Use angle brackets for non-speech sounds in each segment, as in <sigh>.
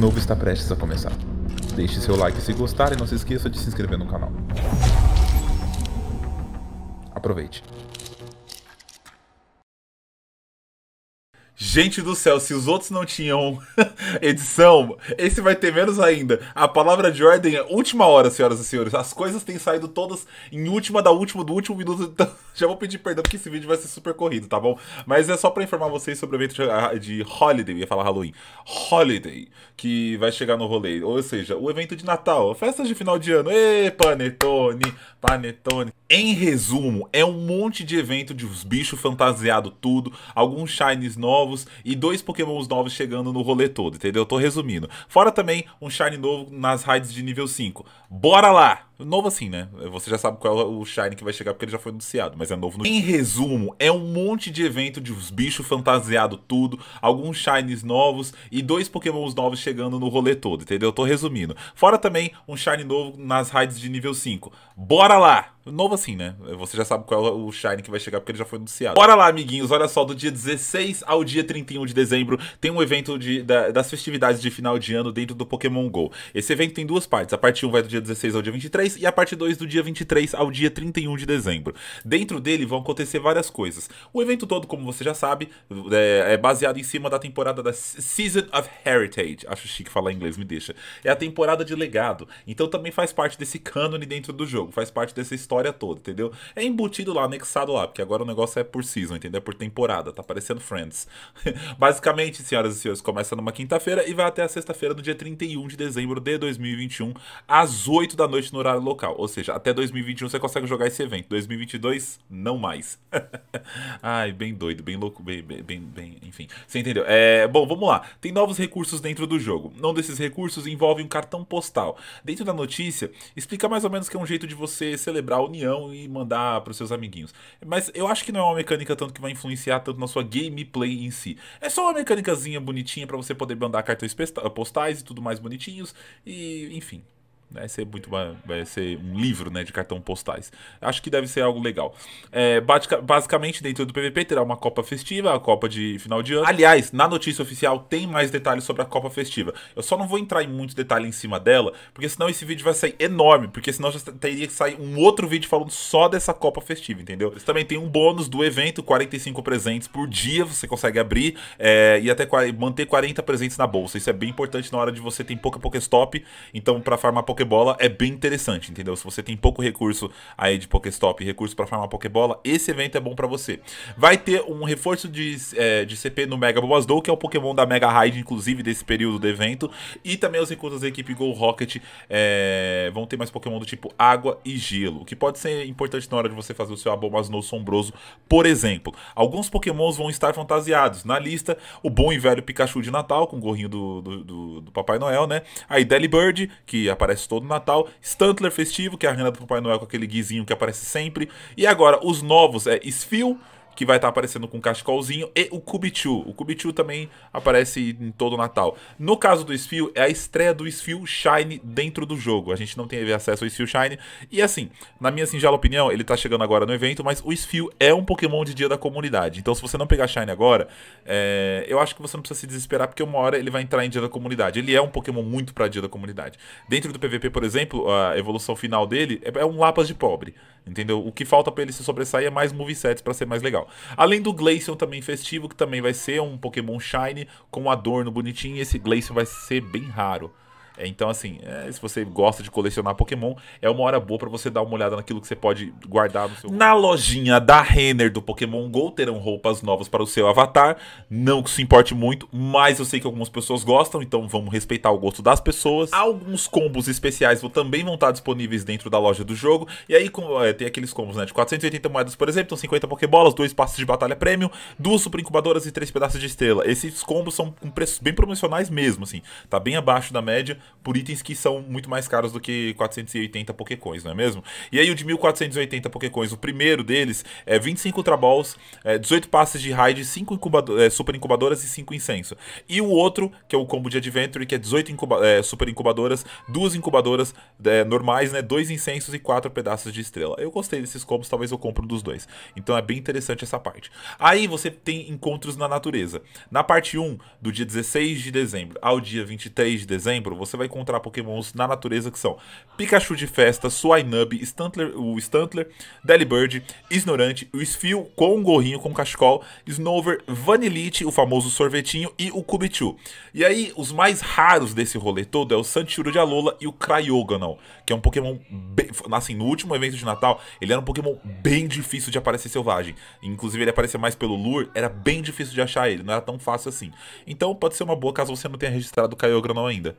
novo está prestes a começar. Deixe seu like se gostar e não se esqueça de se inscrever no canal. Aproveite! Gente do céu, se os outros não tinham <laughs> edição, esse vai ter menos ainda. A palavra de ordem é última hora, senhoras e senhores. As coisas têm saído todas em última da última do último minuto. Então, <laughs> já vou pedir perdão porque esse vídeo vai ser super corrido, tá bom? Mas é só para informar vocês sobre o evento de, ah, Holiday, ia falar Halloween. Holiday, que vai chegar no rolê. Ou seja, o evento de Natal, festas de final de ano. Ê, panetone, panetone. Em resumo, é um monte de evento de bicho fantasiado tudo, alguns shines novos novos e dois pokémons novos chegando no rolê todo, entendeu? tô resumindo. Fora também um Shine novo nas raids de nível 5. Bora lá! Novo assim, né? Você já sabe qual é o Shine que vai chegar porque ele já foi anunciado, mas é novo no. Em resumo, é um monte de evento de os bichos fantasiado tudo, alguns Shines novos e dois Pokémons novos chegando no rolê todo, entendeu? tô resumindo. Fora também um Shine novo nas raids de nível 5. Bora lá! Novo assim, né? Você já sabe qual é o Shine que vai chegar porque ele já foi anunciado. Bora lá, amiguinhos. Olha só, do dia 16 ao dia 31 de dezembro tem um evento de, da, das festividades de final de ano dentro do Pokémon GO. Esse evento tem duas partes. A parte 1 vai do dia 16 ao dia 23 2 e a parte 2 do dia 23 ao dia 31 de dezembro. Dentro dele vão acontecer várias coisas. O evento todo, como você já sabe, é, é baseado em cima da temporada da Season of Heritage. Acho chique falar inglês, me deixa. É a temporada de legado. Então também faz parte desse cânone dentro do jogo, faz parte dessa história toda, entendeu? É embutido lá, anexado lá, porque agora o negócio é por season, entendeu? É por temporada, tá parecendo Friends. <laughs> Basicamente, senhoras e senhores, começa numa quinta-feira e vai até a sexta-feira, no dia 31 de dezembro de 2021, às 8 da noite no horário local. Ou seja, até 2021 você consegue jogar esse evento. 2022, não mais. <laughs> Ai, bem doido, bem louco, bem, bem, bem enfim. Você entendeu? É, bom, vamos lá. Tem novos recursos dentro do jogo. Um desses recursos envolve um cartão postal. Dentro da notícia, explica mais ou menos que é um jeito de você celebrar a união e mandar para os seus amiguinhos. Mas eu acho que não é uma mecânica tanto que vai influenciar tanto na sua gameplay em si. É só uma mecânicazinha bonitinha para você poder mandar cartões postais e tudo mais bonitinhos. E, enfim, Vai ser muito vai ser um livro né, de cartão postais. Acho que deve ser algo legal. É, basicamente, dentro do PVP terá uma Copa Festiva, a Copa de final de ano. Aliás, na notícia oficial tem mais detalhes sobre a Copa Festiva. Eu só não vou entrar em muito detalhe em cima dela, porque senão esse vídeo vai sair enorme, porque senão já teria que sair um outro vídeo falando só dessa Copa Festiva, entendeu? Eles também tem um bônus do evento, 45 presentes por dia, você consegue abrir é, e até manter 40 presentes na bolsa. Isso é bem importante na hora de você ter pouca Pokéstop, então para farmar Pokéstop Pokébola é bem interessante, entendeu? Se você tem pouco recurso aí de Pokéstop e recurso para farmar Pokébola, esse evento é bom para você. Vai ter um reforço de, é, de CP no Mega Bulbasaur, que é o Pokémon da Mega Raid, inclusive, desse período do evento. E também os recursos da equipe Go Rocket é, vão ter mais Pokémon do tipo Água e Gelo, o que pode ser importante na hora de você fazer o seu Abomasnow Sombroso, por exemplo. Alguns Pokémons vão estar fantasiados. Na lista, o bom e velho Pikachu de Natal, com o gorrinho do, do, do, do Papai Noel, né? Aí Delibird, que aparece todo Natal, Stuntler festivo, que é a renda do Papai Noel com aquele guizinho que aparece sempre, e agora os novos é Esfio, que vai estar tá aparecendo com o cachecolzinho, e o Kubichu. O Kubichu também aparece em todo o Natal. No caso do Esfio, é a estreia do Esfio Shine dentro do jogo. A gente não tem acesso ao Esfio Shine. E assim, na minha singela opinião, ele tá chegando agora no evento, mas o Esfio é um Pokémon de dia da comunidade. Então, se você não pegar Shine agora, é... eu acho que você não precisa se desesperar, porque uma hora ele vai entrar em dia da comunidade. Ele é um Pokémon muito pra dia da comunidade. Dentro do PVP, por exemplo, a evolução final dele é, é um Lapas de pobre. Entendeu? O que falta para ele se sobressair é mais movesets para ser mais legal legal. Além do Glaceon também festivo, que também vai ser um Pokémon Shine com um adorno bonitinho. E esse Glaceon vai ser bem raro. É, então, assim, é, se você gosta de colecionar Pokémon, é uma hora boa para você dar uma olhada naquilo que você pode guardar no seu. Na lojinha da Renner do Pokémon Go terão roupas novas para o seu avatar. Não que se importe muito, mas eu sei que algumas pessoas gostam, então vamos respeitar o gosto das pessoas. Alguns combos especiais também vão estar disponíveis dentro da loja do jogo. E aí com, é, tem aqueles combos, né? De 480 moedas, por exemplo, 50 Pokébolas, dois passes de batalha prêmio, duas super incubadoras e três pedaços de estrela. Esses combos são com preços bem promocionais mesmo, assim. Tá bem abaixo da média, por itens que são muito mais caros do que 480 Pokécoins, não é mesmo? E aí o de 1480 Pokécoins, o primeiro deles é 25 ultra é, 18 passes de raid, 5 é, super incubadoras e 5 incenso. E o outro, que é o combo de Adventure, que é 18 incuba é, super incubadoras, 2 incubadoras é, normais, né? 2 incensos e 4 pedaços de estrela. Eu gostei desses combos, talvez eu compre um dos dois. Então é bem interessante essa parte. Aí você tem encontros na natureza. Na parte 1, do dia 16 de dezembro ao dia 23 de dezembro, você vai encontrar pokémons na natureza que são Pikachu de festa, Swinub, Stuntler, o Stuntler, Delibird, Ignorante, o Sfil com um gorrinho com cachecol, Snover, Vanillite, o famoso sorvetinho e o Kubichu. E aí, os mais raros desse rolê todo é o Santiro de Alola e o Cryogonal, que é um Pokémon bem, assim, no último evento de Natal, ele era um Pokémon bem difícil de aparecer selvagem. Inclusive ele aparecia mais pelo lure, era bem difícil de achar ele, não era tão fácil assim. Então pode ser uma boa caso você não tenha registrado o Kyogre não ainda.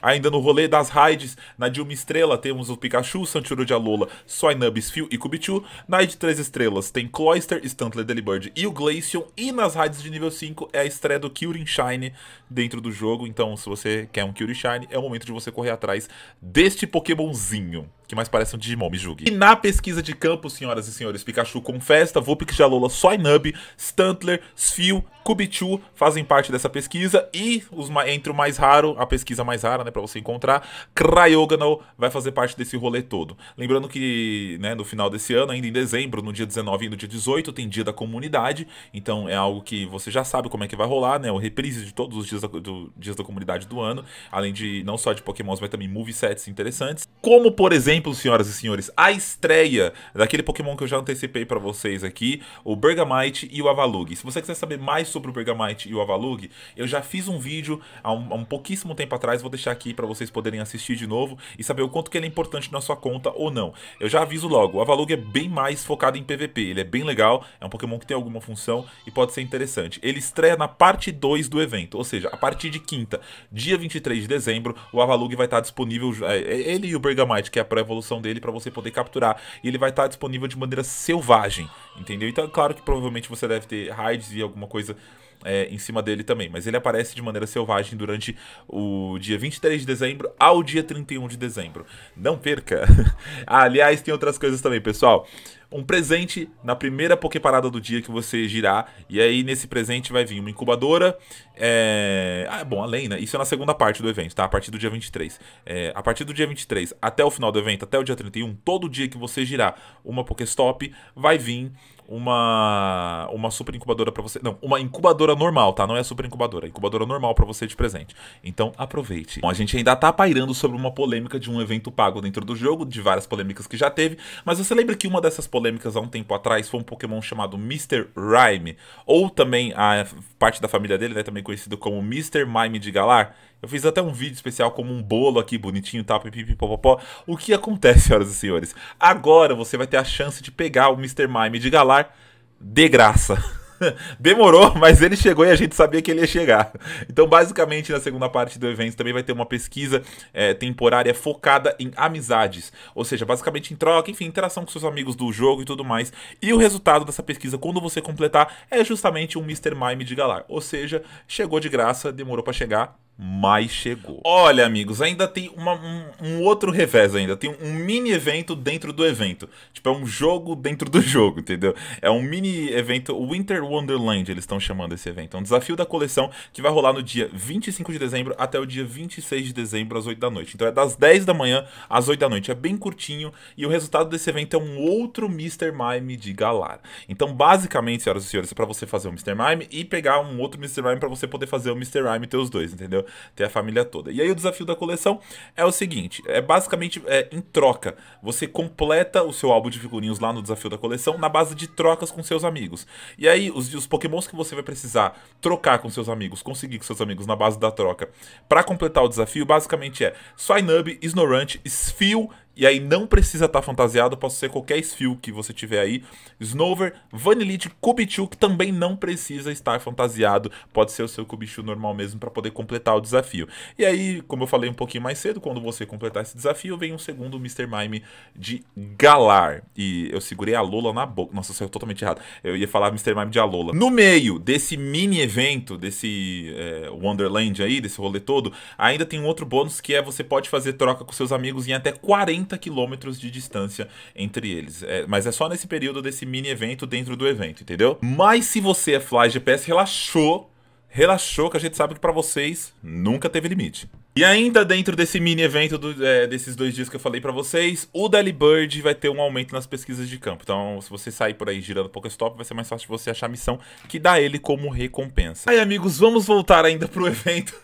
Ainda no rolê das raids, na de uma estrela temos o Pikachu, Santiro de Alola, Soinubis, Fio e Cubichu. Na de três estrelas tem Cloyster, Stuntler, Delibird e o Glaceon. E nas raids de nível 5 é a estreia do Kyurem Shine dentro do jogo. Então se você quer um Kyurem Shine, é o momento de você correr atrás deste Pokémon Joãozinho que mais parece um Digimon, me julgue. E na pesquisa de campo, senhoras e senhores, Pikachu com Festa, Vulpix, Jalola, Soinub, Stuntler, Sfio, Kubichu fazem parte dessa pesquisa e os, entre o mais raro, a pesquisa mais rara, né, para você encontrar, Cryogonal vai fazer parte desse rolê todo. Lembrando que, né, no final desse ano, ainda em dezembro, no dia 19 e no dia 18, tem dia da comunidade, então é algo que você já sabe como é que vai rolar, né, o reprise de todos os dias da, do, dias da comunidade do ano, além de não só de Pokémons, mas também movie sets interessantes, como, por exemplo, exemplo, senhoras e senhores, a estreia daquele Pokémon que eu já antecipei para vocês aqui, o Bergamite e o Avalug. Se você quiser saber mais sobre o Bergamite e o Avalug, eu já fiz um vídeo há um, há um pouquíssimo tempo atrás, vou deixar aqui para vocês poderem assistir de novo e saber o quanto que ele é importante na sua conta ou não. Eu já aviso logo, o Avalug é bem mais focado em PVP, ele é bem legal, é um Pokémon que tem alguma função e pode ser interessante. Ele estreia na parte 2 do evento, ou seja, a partir de quinta, dia 23 de dezembro, o Avalug vai estar disponível, é, é, ele e o Bergamite, que é a pré evolução dele para você poder capturar. E ele vai estar tá disponível de maneira selvagem, entendeu? Então, é claro que provavelmente você deve ter raids e alguma coisa é, em cima dele também, mas ele aparece de maneira selvagem durante o dia 23 de dezembro ao dia 31 de dezembro. Não perca! <laughs> ah, aliás, tem outras coisas também, pessoal. Um presente na primeira Poképarada do dia que você girar, e aí nesse presente vai vir uma incubadora. É... Ah, bom, além, né? Isso é na segunda parte do evento, tá? A partir do dia 23. É, a partir do dia 23 até o final do evento, até o dia 31, todo dia que você girar uma Pokéstop, vai vir uma uma super incubadora para você, não, uma incubadora normal, tá? Não é super incubadora, é incubadora normal para você de presente. Então, aproveite. Bom, a gente ainda tá pairando sobre uma polêmica de um evento pago dentro do jogo, de várias polêmicas que já teve, mas você lembra que uma dessas polêmicas há um tempo atrás foi um Pokémon chamado Mr. Rhyme, ou também a parte da família dele, né, também conhecido como Mr. Mime de Galar, eu fiz até um vídeo especial como um bolo aqui bonitinho, tá? pipipipopopó. O que acontece, senhoras e senhores? Agora você vai ter a chance de pegar o Mr. Mime de Galar de graça. <laughs> Demorou, mas ele chegou e a gente sabia que ele ia chegar. Então, basicamente, na segunda parte do evento também vai ter uma pesquisa é, temporária focada em amizades. Ou seja, basicamente em troca, enfim, interação com seus amigos do jogo e tudo mais. E o resultado dessa pesquisa, quando você completar, é justamente um Mr. Mime de Galar. Ou seja, chegou de graça, demorou para chegar, mas chegou. Olha, amigos, ainda tem uma, um, um, outro revés ainda. Tem um mini evento dentro do evento. Tipo, é um jogo dentro do <laughs> jogo, entendeu? É um mini evento, Winter Wonderland, eles estão chamando esse evento. É um desafio da coleção que vai rolar no dia 25 de dezembro até o dia 26 de dezembro, às 8 da noite. Então é das 10 da manhã às 8 da noite. É bem curtinho e o resultado desse evento é um outro Mr. Mime de Galar. Então, basicamente, senhoras e senhores, é pra você fazer o Mr. Mime e pegar um outro Mr. Mime para você poder fazer o Mr. Mime ter os dois, entendeu? ter a família toda. E aí o desafio da coleção é o seguinte: é basicamente é, em troca. Você completa o seu álbum de figurinhos lá no desafio da coleção na base de trocas com seus amigos. E aí os, os pokémons que você vai precisar trocar com seus amigos, conseguir com seus amigos na base da troca, para completar o desafio, basicamente é Swinub, Snorunt, Sfeel, e aí não precisa estar tá fantasiado, pode ser qualquer esfio que você tiver aí. Snover, Vanillite, Kubichuk também não precisa estar fantasiado, pode ser o seu Kubichu normal mesmo para poder completar o desafio. E aí, como eu falei um pouquinho mais cedo, quando você completar esse desafio, vem um segundo Mr. Mime de Galar. E eu segurei a Lola na boca. Nossa, saiu totalmente errado. Eu ia falar Mr. Mime de Alola. No meio desse mini evento, desse é, Wonderland aí, desse rolê todo, ainda tem um outro bônus que é você pode fazer troca com seus amigos em até 40 30 quilômetros de distância entre eles. É, mas é só nesse período desse mini evento dentro do evento, entendeu? Mas se você é Fly GPS, relaxou relaxou que a gente sabe que para vocês nunca teve limite. E ainda dentro desse mini evento do, é, desses dois dias que eu falei para vocês, o Daily Bird vai ter um aumento nas pesquisas de campo. Então, se você sair por aí girando Pokéstop, vai ser mais fácil você achar a missão que dá ele como recompensa. Aí, amigos, vamos voltar ainda pro <laughs> evento,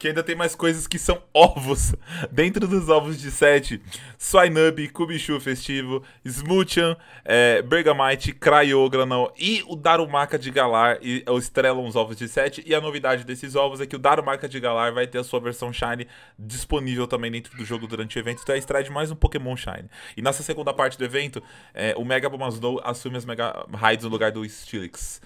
que ainda tem mais coisas que são ovos. Dentro dos ovos de 7, Swinub, Kubichu Festivo, Smootian, é, Bergamite, Cryogranal e o Darumaka de Galar e, o Estrela os ovos de 7. E a novidade desses ovos é que o Darumaka de Galar vai ter a sua versão Shine Shine disponível também dentro do jogo durante o evento. Então é a mais um Pokémon Shine. E nessa segunda parte do evento, é, o Mega Bulmasnow assume as Mega Raids no lugar do Steelix.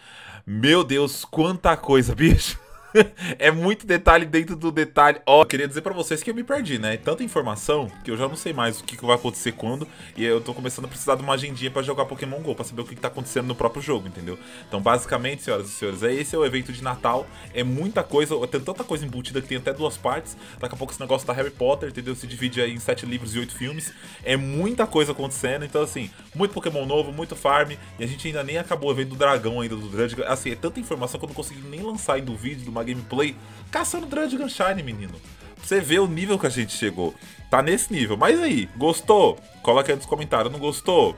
Meu Deus, quanta coisa, <laughs> bicho! <laughs> é muito detalhe dentro do detalhe. Ó, oh, queria dizer para vocês que eu me perdi, né? É tanta informação que eu já não sei mais o que, que vai acontecer quando. E eu tô começando a precisar de uma agendinha para jogar Pokémon GO, pra saber o que, que tá acontecendo no próprio jogo, entendeu? Então, basicamente, senhoras e senhores, é esse é o evento de Natal. É muita coisa, tem tanta coisa embutida que tem até duas partes. Daqui a pouco esse negócio tá Harry Potter, entendeu? Se divide aí em sete livros e oito filmes. É muita coisa acontecendo. Então, assim, muito Pokémon novo, muito farm. E a gente ainda nem acabou vendo o dragão ainda do Drudge. Assim, é tanta informação que eu não consegui nem lançar aí do vídeo do uma gameplay caçando Drudge Shine, menino. Pra você ver o nível que a gente chegou. Tá nesse nível. Mas aí, gostou? Coloca aí nos comentários. Não gostou?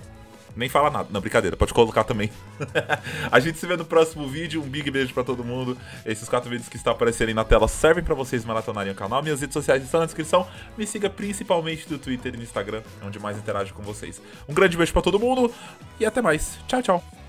Nem fala nada. Não, brincadeira, pode colocar também. <laughs> a gente se vê no próximo vídeo. Um big beijo para todo mundo. Esses quatro vídeos que estão aparecendo na tela servem para vocês maratonarem é o canal. Minhas redes sociais estão na descrição. Me siga principalmente no Twitter e no Instagram, onde mais interajo com vocês. Um grande beijo para todo mundo e até mais. Tchau, tchau.